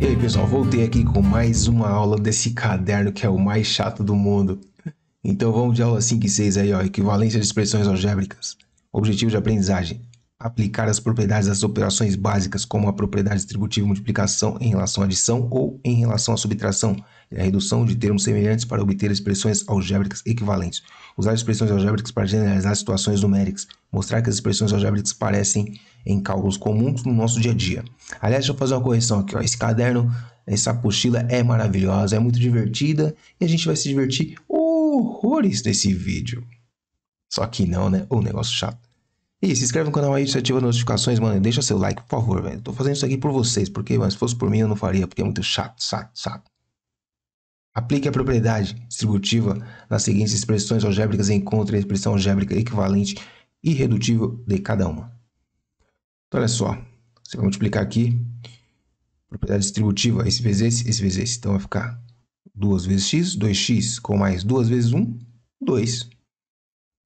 E aí pessoal, voltei aqui com mais uma aula desse caderno que é o mais chato do mundo. Então vamos de aula 5 e 6 aí, ó, equivalência de expressões algébricas, objetivo de aprendizagem aplicar as propriedades das operações básicas, como a propriedade distributiva e multiplicação em relação à adição ou em relação à subtração, e a redução de termos semelhantes para obter expressões algébricas equivalentes. Usar expressões algébricas para generalizar situações numéricas. Mostrar que as expressões algébricas parecem em cálculos comuns no nosso dia a dia. Aliás, deixa eu fazer uma correção aqui. Ó. Esse caderno, essa apostila é maravilhosa, é muito divertida e a gente vai se divertir horrores nesse vídeo. Só que não, né? O negócio chato. E se inscreve no canal aí, ativa as notificações, mano. Deixa seu like, por favor, velho. Tô fazendo isso aqui por vocês, porque, mano, se fosse por mim eu não faria, porque é muito chato, chato, chato. Aplique a propriedade distributiva nas seguintes expressões algébricas e encontre a expressão algébrica equivalente irredutível de cada uma. Então, olha só. Você vai multiplicar aqui. Propriedade distributiva, esse vezes esse, esse vezes esse. Então, vai ficar 2 vezes x, 2x, com mais 2 vezes 1, 2.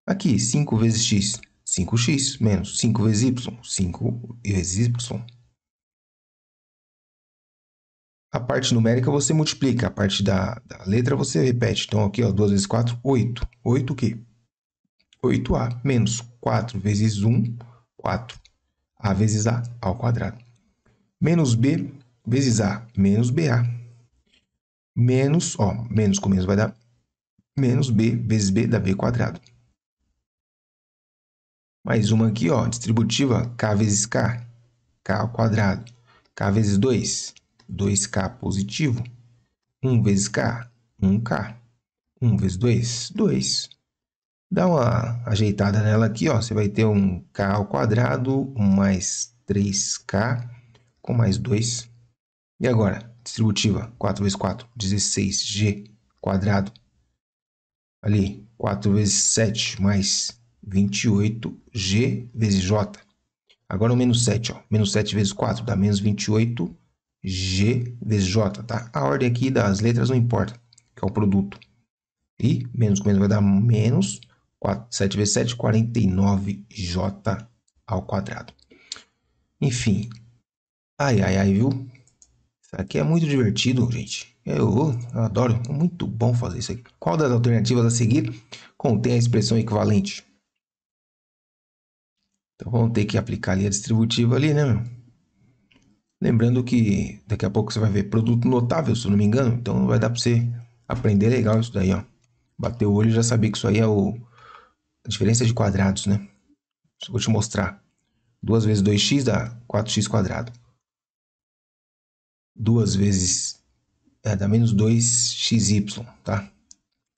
Aqui, 5 vezes x, 5x menos 5 vezes y, 5 vezes y. A parte numérica você multiplica, a parte da, da letra você repete. Então, aqui, ó, 2 vezes 4, 8. 8 o quê? 8a menos 4 vezes 1, 4. a vezes a ao quadrado. Menos b vezes a, menos ba. Menos, ó, menos com menos vai dar menos b vezes b dá b quadrado. Mais uma aqui, ó, distributiva k vezes k, k ao quadrado. k vezes 2, 2k positivo. 1 vezes k, 1k. 1 vezes 2, 2. Dá uma ajeitada nela aqui, ó, você vai ter um k ao quadrado mais 3k com mais 2. E agora, distributiva, 4 vezes 4, 16g quadrado. Ali, 4 vezes 7 mais 28G vezes J. Agora o menos 7, ó. Menos 7 vezes 4 dá menos 28G vezes J, tá? A ordem aqui das letras não importa, que é o produto. E menos com menos vai dar menos 4, 7 vezes 7, 49J ao quadrado. Enfim. Ai, ai, ai, viu? Isso aqui é muito divertido, gente. Eu, eu adoro. muito bom fazer isso aqui. Qual das alternativas a seguir contém a expressão equivalente? Então vamos ter que aplicar ali a distributiva ali, né, meu? Lembrando que daqui a pouco você vai ver produto notável, se eu não me engano. Então vai dar para você aprender legal isso daí, ó. Bateu o olho e já sabia que isso aí é o... a diferença de quadrados, né? vou te mostrar. 2 vezes 2x dá 4x quadrado. 2 vezes... É, dá menos 2xy, tá?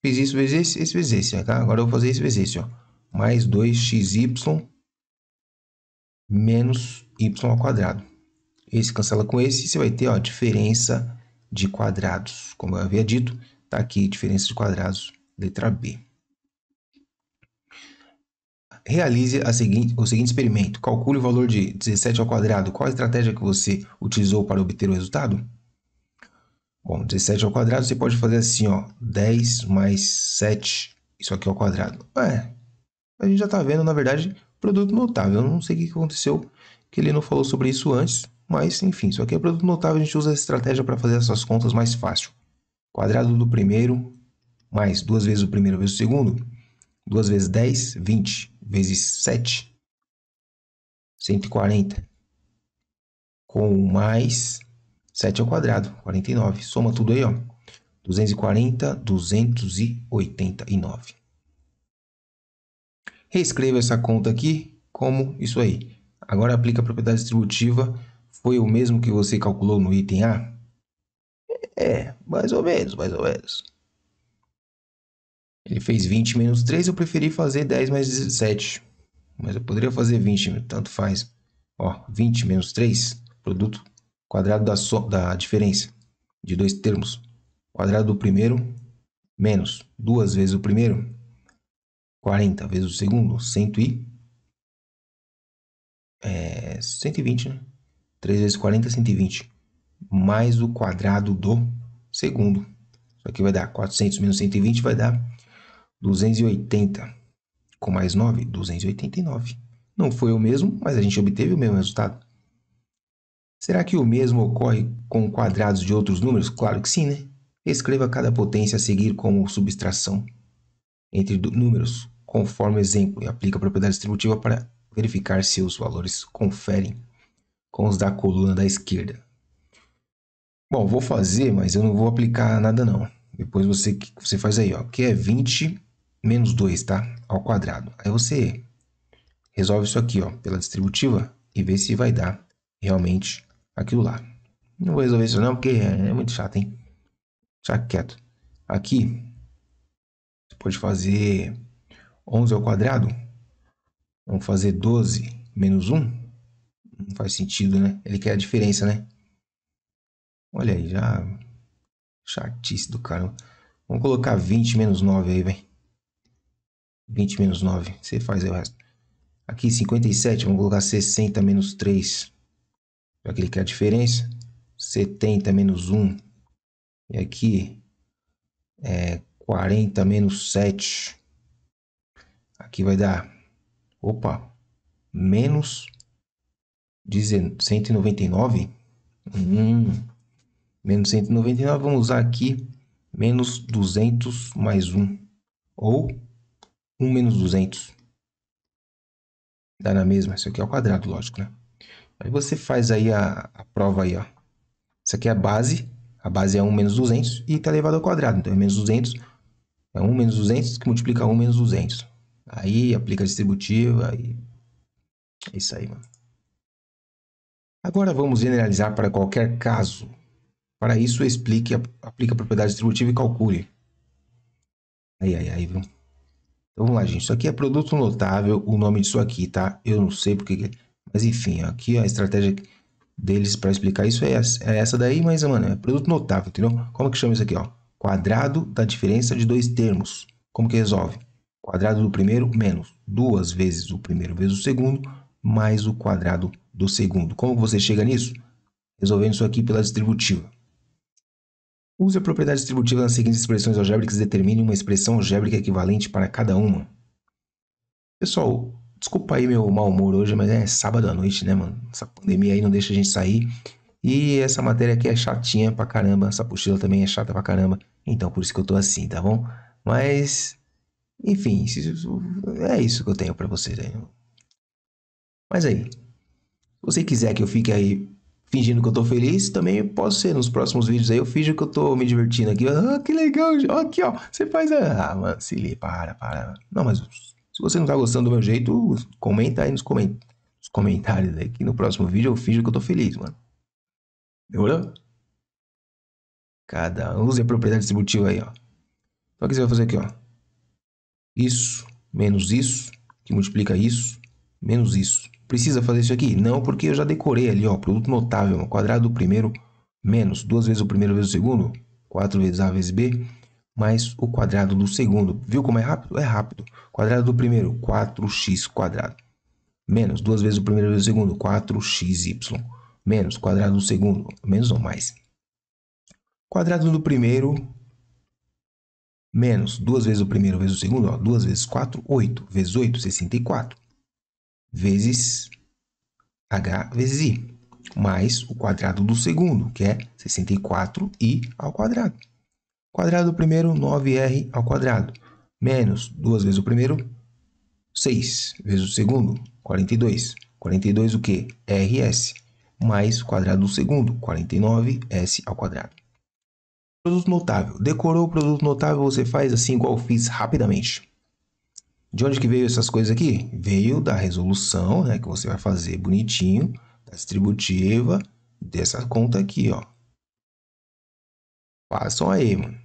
Fiz isso vezes esse, esse vezes esse, né, tá? Agora eu vou fazer esse vezes esse, ó. Mais 2xy menos y ao quadrado. Esse cancela com esse e você vai ter ó, a diferença de quadrados. Como eu havia dito, está aqui diferença de quadrados, letra B. Realize seguinte, o seguinte experimento. Calcule o valor de 17 ao quadrado. Qual a estratégia que você utilizou para obter o resultado? Bom, 17 ao quadrado você pode fazer assim, ó, 10 mais 7, isso aqui ao quadrado. É, a gente já está vendo, na verdade, produto notável. Eu não sei o que aconteceu, que ele não falou sobre isso antes, mas enfim, isso aqui é produto notável, a gente usa a estratégia para fazer essas contas mais fácil. Quadrado do primeiro, mais duas vezes o primeiro vezes o segundo, duas vezes 10, 20, vezes 7, 140, com mais 7 ao quadrado, 49. Soma tudo aí, ó. 240, 289 reescreva essa conta aqui como isso aí. Agora aplica a propriedade distributiva, foi o mesmo que você calculou no item A? É, mais ou menos, mais ou menos. Ele fez 20 menos 3, eu preferi fazer 10 mais 17. Mas eu poderia fazer 20, tanto faz. Ó, 20 menos 3, produto quadrado da, so, da diferença de dois termos. Quadrado do primeiro menos duas vezes o primeiro 40 vezes o segundo, 100 e... É, 120, né? 3 vezes 40, 120. Mais o quadrado do segundo. Isso aqui vai dar 400 menos 120, vai dar 280. Com mais 9, 289. Não foi o mesmo, mas a gente obteve o mesmo resultado. Será que o mesmo ocorre com quadrados de outros números? Claro que sim, né? Escreva cada potência a seguir como subtração entre números conforme o exemplo e aplica a propriedade distributiva para verificar se os valores conferem com os da coluna da esquerda. Bom, vou fazer, mas eu não vou aplicar nada não. Depois você, você faz aí, ó, que é 20 menos 2, tá? Ao quadrado. Aí você resolve isso aqui, ó, pela distributiva e vê se vai dar realmente aquilo lá. Não vou resolver isso não, porque é, é muito chato, hein? Deixa quieto. Aqui, você pode fazer 11 ao quadrado. Vamos fazer 12 menos 1. Não faz sentido, né? Ele quer a diferença, né? Olha aí, já... Chatice do cara. Vamos colocar 20 menos 9 aí, velho. 20 menos 9. Você faz aí o resto. Aqui, 57. Vamos colocar 60 menos 3. Já que ele quer a diferença. 70 menos 1. E aqui, é 40 menos 7. Aqui vai dar, opa, menos 199. Hum, menos 199, vamos usar aqui menos 200 mais 1. Ou 1 menos 200. Dá na mesma, isso aqui é o quadrado, lógico, né? Aí você faz aí a, a prova aí, ó. Isso aqui é a base, a base é 1 menos 200 e está elevado ao quadrado. Então, é menos 200, é 1 menos 200 que multiplica 1 menos 200. Aí aplica a distributiva e é isso aí, mano. Agora vamos generalizar para qualquer caso. Para isso, explique, aplica a propriedade distributiva e calcule. Aí, aí, aí, viu? Então vamos lá, gente. Isso aqui é produto notável, o nome disso aqui, tá? Eu não sei porque. Mas enfim, aqui a estratégia deles para explicar isso é essa, é essa daí, mas, mano, é produto notável, entendeu? Como que chama isso aqui, ó? Quadrado da diferença de dois termos. Como que resolve? quadrado do primeiro menos duas vezes o primeiro vezes o segundo, mais o quadrado do segundo. Como você chega nisso? Resolvendo isso aqui pela distributiva. Use a propriedade distributiva nas seguintes expressões algébricas e determine uma expressão algébrica equivalente para cada uma. Pessoal, desculpa aí meu mau humor hoje, mas é sábado à noite, né, mano? Essa pandemia aí não deixa a gente sair. E essa matéria aqui é chatinha pra caramba, essa apostila também é chata pra caramba. Então por isso que eu tô assim, tá bom? Mas enfim, é isso que eu tenho para vocês aí. Né? Mas aí, se você quiser que eu fique aí fingindo que eu tô feliz, também posso ser. Nos próximos vídeos aí eu finjo que eu tô me divertindo aqui. Ah, que legal, aqui ó, você faz a... Ah, mano, se liga, para, para. Não, mas se você não tá gostando do meu jeito, comenta aí nos, coment... nos comentários aí, que no próximo vídeo eu finjo que eu tô feliz, mano. Demorou? Cada... Use a propriedade distributiva aí, ó. Então o que você vai fazer aqui, ó? isso menos isso, que multiplica isso menos isso. Precisa fazer isso aqui? Não, porque eu já decorei ali, ó, produto notável, quadrado do primeiro menos duas vezes o primeiro vezes o segundo, 4 vezes A vezes B, mais o quadrado do segundo. Viu como é rápido? É rápido. Quadrado do primeiro, 4x quadrado. Menos duas vezes o primeiro vezes o segundo, 4xy. Menos quadrado do segundo, menos ou mais. Quadrado do primeiro, menos 2 vezes o primeiro vezes o segundo, ó, 2 vezes 4, 8, vezes 8, 64, vezes h vezes i, mais o quadrado do segundo, que é 64i ao quadrado. Quadrado do primeiro, 9r ao quadrado, menos 2 vezes o primeiro, 6, vezes o segundo, 42. 42 o quê? rs, mais o quadrado do segundo, 49s ao quadrado. Produto notável. Decorou o produto notável, você faz assim igual fiz rapidamente. De onde que veio essas coisas aqui? Veio da resolução, né, que você vai fazer bonitinho, da distributiva dessa conta aqui, ó. Façam aí, mano.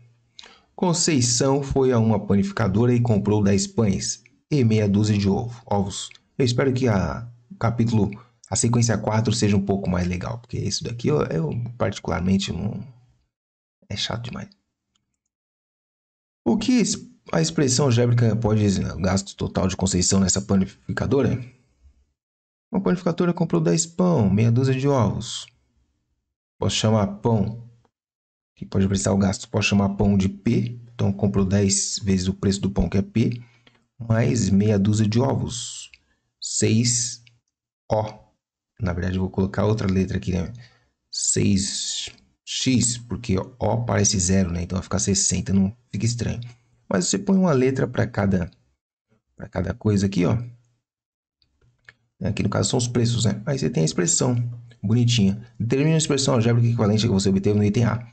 Conceição foi a uma panificadora e comprou 10 pães e meia dúzia de ovo, ovos. Eu espero que a capítulo, a sequência 4 seja um pouco mais legal, porque isso daqui ó, eu particularmente não é chato demais. O que a expressão algébrica pode dizer? Né, gasto total de Conceição nessa panificadora? Uma panificadora comprou 10 pão, meia dúzia de ovos. Posso chamar pão, que pode precisar o gasto, posso chamar pão de P. Então comprou 10 vezes o preço do pão, que é P, mais meia dúzia de ovos. 6 O. Na verdade, eu vou colocar outra letra aqui, né? x, porque O parece zero, né? Então vai ficar 60, não fica estranho. Mas você põe uma letra para cada, cada coisa aqui, ó. É, aqui no caso são os preços, né? Aí você tem a expressão bonitinha. Determine a expressão algébrica equivalente que você obteve no item A.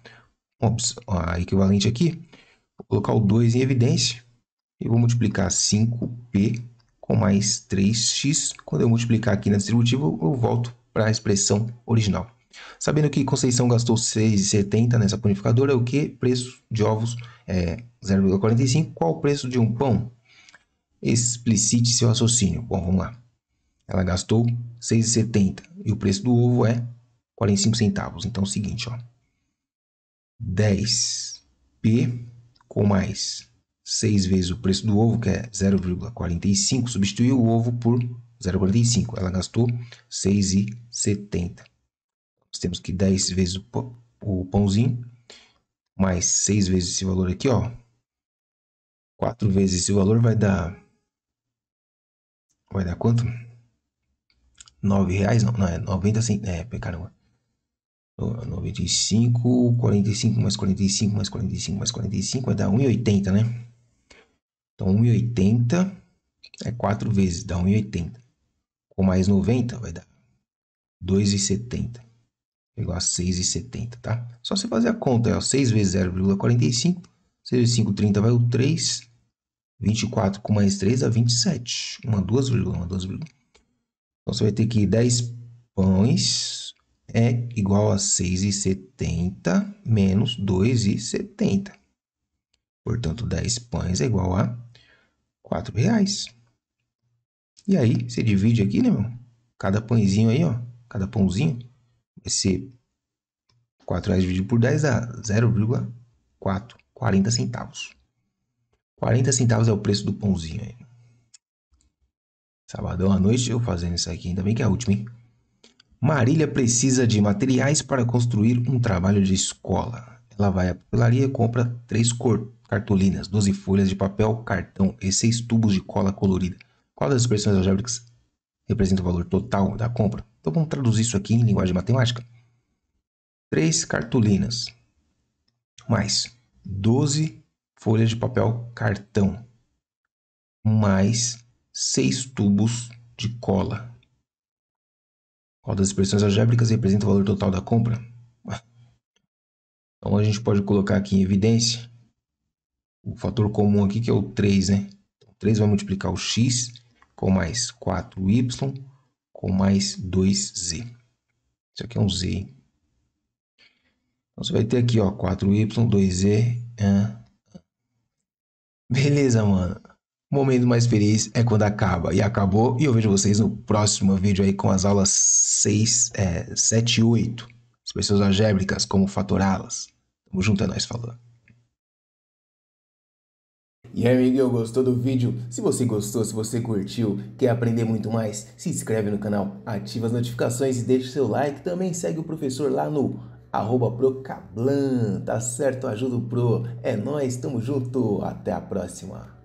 Ops, ó, a equivalente aqui. Vou colocar o 2 em evidência. E vou multiplicar 5P com mais 3X. Quando eu multiplicar aqui na distributiva, eu volto para a expressão original. Sabendo que Conceição gastou 6,70 nessa panificadora, o que? Preço de ovos é 0,45. Qual o preço de um pão? Explicite seu raciocínio. Bom, vamos lá. Ela gastou 6,70 e o preço do ovo é 45 centavos. Então é o seguinte, ó. 10p com mais 6 vezes o preço do ovo, que é 0,45, substituiu o ovo por 0,45. Ela gastou 6,70 nós temos que 10 vezes o, pãozinho, mais 6 vezes esse valor aqui, ó. 4 vezes esse valor vai dar... Vai dar quanto? 9 reais? Não, não é 90 centavos. É, caramba. 95, 45 mais 45 mais 45 mais 45 vai dar 1,80, né? Então 1,80 é 4 vezes, dá 1,80. Com mais 90 vai dar 2,70 igual a 6,70, tá? Só você fazer a conta, ó, 6 vezes 0,45, 6 vezes 5, 30 vai o 3, 24 com mais 3 dá 27, uma duas vírgula, uma duas vírgula. Então, você vai ter que 10 pães é igual a 6,70 menos 2,70. Portanto, 10 pães é igual a 4 reais. E aí, você divide aqui, né, meu? Cada pãezinho aí, ó, cada pãozinho, esse 4 reais dividido por 10 dá 0,4, 40 centavos. 40 centavos é o preço do pãozinho aí. Sabadão à noite eu fazendo isso aqui, ainda bem que é a última, hein? Marília precisa de materiais para construir um trabalho de escola. Ela vai à papelaria e compra três cartolinas, 12 folhas de papel, cartão e seis tubos de cola colorida. Qual das expressões algébricas representa o valor total da compra? Então vamos traduzir isso aqui em linguagem matemática. 3 cartolinas mais 12 folhas de papel cartão mais 6 tubos de cola. Qual das expressões algébricas representa o valor total da compra? Então a gente pode colocar aqui em evidência o fator comum aqui que é o 3, né? 3 então, vai multiplicar o x com mais 4y com mais 2z. Isso aqui é um z. Então, você vai ter aqui, ó, 4y, 2z. Beleza, mano. O momento mais feliz é quando acaba. E acabou. E eu vejo vocês no próximo vídeo aí com as aulas 6, é, 7 e 8. Expressões algébricas, como fatorá-las. Tamo junto, é nóis, falou. E aí, amiguinho, gostou do vídeo? Se você gostou, se você curtiu, quer aprender muito mais, se inscreve no canal, ativa as notificações e deixa o seu like. Também segue o professor lá no arroba Procablan, tá certo? Ajuda o Pro. É nóis, tamo junto, até a próxima.